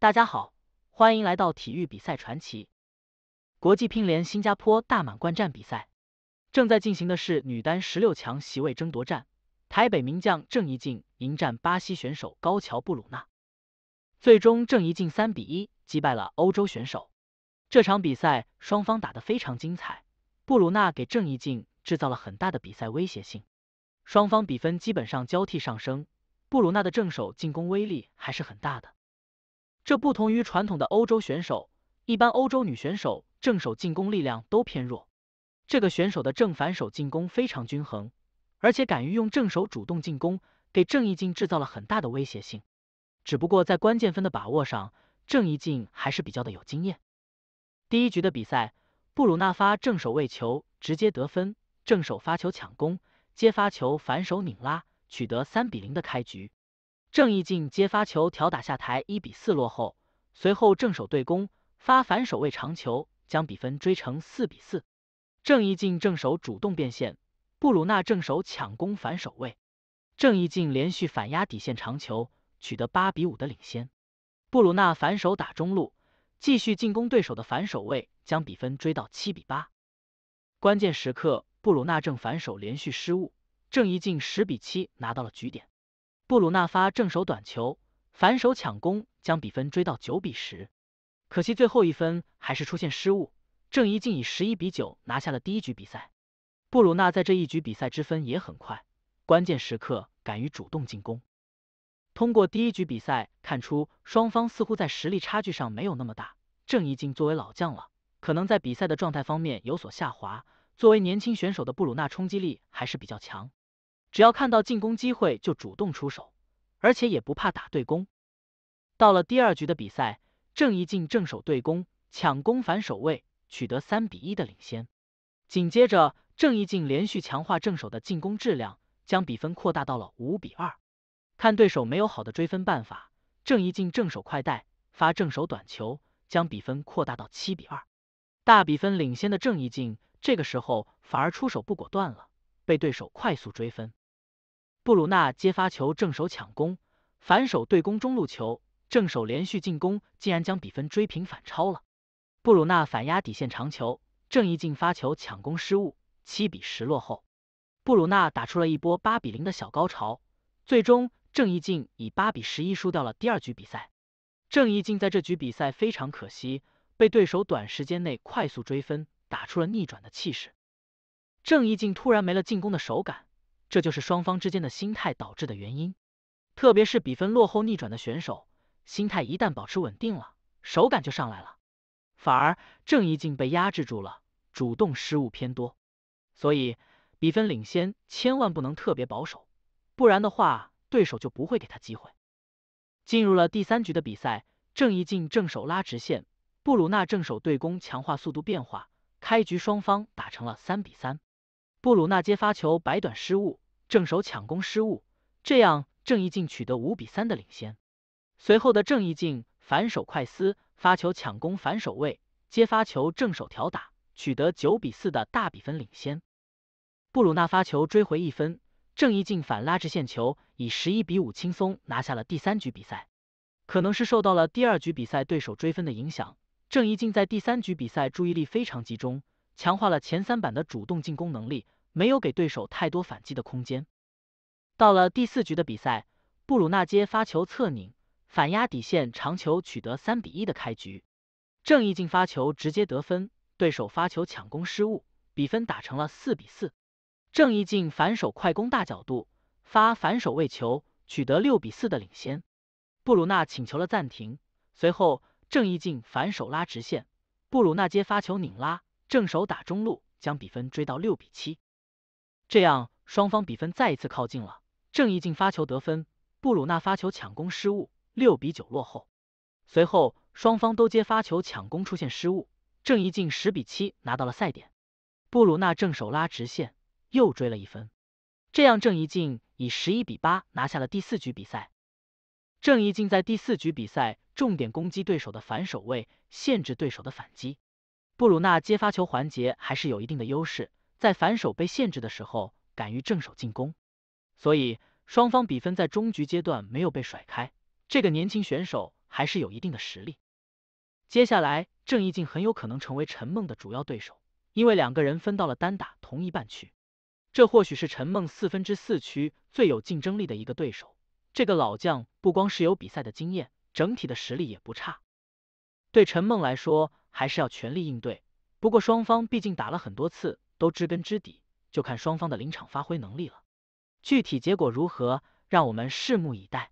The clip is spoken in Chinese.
大家好，欢迎来到体育比赛传奇。国际乒联新加坡大满贯战比赛正在进行的是女单十六强席位争夺战。台北名将郑怡静迎战巴西选手高桥布鲁纳，最终郑怡静三比一击败了欧洲选手。这场比赛双方打得非常精彩，布鲁纳给郑怡静制造了很大的比赛威胁性。双方比分基本上交替上升，布鲁纳的正手进攻威力还是很大的。这不同于传统的欧洲选手，一般欧洲女选手正手进攻力量都偏弱。这个选手的正反手进攻非常均衡，而且敢于用正手主动进攻，给郑怡静制造了很大的威胁性。只不过在关键分的把握上，郑怡静还是比较的有经验。第一局的比赛，布鲁纳发正手位球直接得分，正手发球抢攻，接发球反手拧拉，取得三比零的开局。郑怡静接发球挑打下台，一比四落后。随后正手对攻，发反手位长球，将比分追成四比四。郑怡静正手主动变线，布鲁纳正手抢攻反手位，郑怡静连续反压底线长球，取得八比五的领先。布鲁纳反手打中路，继续进攻对手的反手位，将比分追到七比八。关键时刻，布鲁纳正反手连续失误，郑怡静十比七拿到了局点。布鲁纳发正手短球，反手抢攻，将比分追到九比十。可惜最后一分还是出现失误，郑怡静以十一比九拿下了第一局比赛。布鲁纳在这一局比赛之分也很快，关键时刻敢于主动进攻。通过第一局比赛看出，双方似乎在实力差距上没有那么大。郑怡静作为老将了，可能在比赛的状态方面有所下滑。作为年轻选手的布鲁纳冲击力还是比较强。只要看到进攻机会就主动出手，而且也不怕打对攻。到了第二局的比赛，郑怡静正手对攻，抢攻反手位，取得三比一的领先。紧接着，郑怡静连续强化正手的进攻质量，将比分扩大到了五比二。看对手没有好的追分办法，郑怡静正手快带发正手短球，将比分扩大到七比二。大比分领先的郑怡静这个时候反而出手不果断了，被对手快速追分。布鲁纳接发球，正手抢攻，反手对攻中路球，正手连续进攻，竟然将比分追平反超了。布鲁纳反压底线长球，郑怡静发球抢攻失误，七比十落后。布鲁纳打出了一波八比零的小高潮，最终郑义静以八比十一输掉了第二局比赛。郑怡静在这局比赛非常可惜，被对手短时间内快速追分，打出了逆转的气势。郑怡静突然没了进攻的手感。这就是双方之间的心态导致的原因，特别是比分落后逆转的选手，心态一旦保持稳定了，手感就上来了。反而郑怡静被压制住了，主动失误偏多。所以比分领先千万不能特别保守，不然的话对手就不会给他机会。进入了第三局的比赛，郑怡静正手拉直线，布鲁纳正手对攻强化速度变化，开局双方打成了三比三。布鲁纳接发球摆短失误，正手抢攻失误，这样郑怡静取得五比三的领先。随后的郑怡静反手快撕发球抢攻反手位接发球正手挑打，取得九比四的大比分领先。布鲁纳发球追回一分，郑怡静反拉直线球以十一比五轻松拿下了第三局比赛。可能是受到了第二局比赛对手追分的影响，郑怡静在第三局比赛注意力非常集中。强化了前三板的主动进攻能力，没有给对手太多反击的空间。到了第四局的比赛，布鲁纳接发球侧拧反压底线长球，取得三比一的开局。郑怡静发球直接得分，对手发球抢攻失误，比分打成了四比四。郑怡静反手快攻大角度发反手位球，取得六比四的领先。布鲁纳请求了暂停，随后郑怡静反手拉直线，布鲁纳接发球拧拉。正手打中路，将比分追到六比七，这样双方比分再一次靠近了。郑怡静发球得分，布鲁纳发球抢攻失误，六比九落后。随后双方都接发球抢攻出现失误，郑怡静十比七拿到了赛点。布鲁纳正手拉直线又追了一分，这样郑怡静以十一比八拿下了第四局比赛。郑怡静在第四局比赛重点攻击对手的反手位，限制对手的反击。布鲁纳接发球环节还是有一定的优势，在反手被限制的时候敢于正手进攻，所以双方比分在中局阶段没有被甩开。这个年轻选手还是有一定的实力。接下来郑怡静很有可能成为陈梦的主要对手，因为两个人分到了单打同一半区，这或许是陈梦四分之四区最有竞争力的一个对手。这个老将不光是有比赛的经验，整体的实力也不差。对陈梦来说。还是要全力应对，不过双方毕竟打了很多次，都知根知底，就看双方的临场发挥能力了。具体结果如何，让我们拭目以待。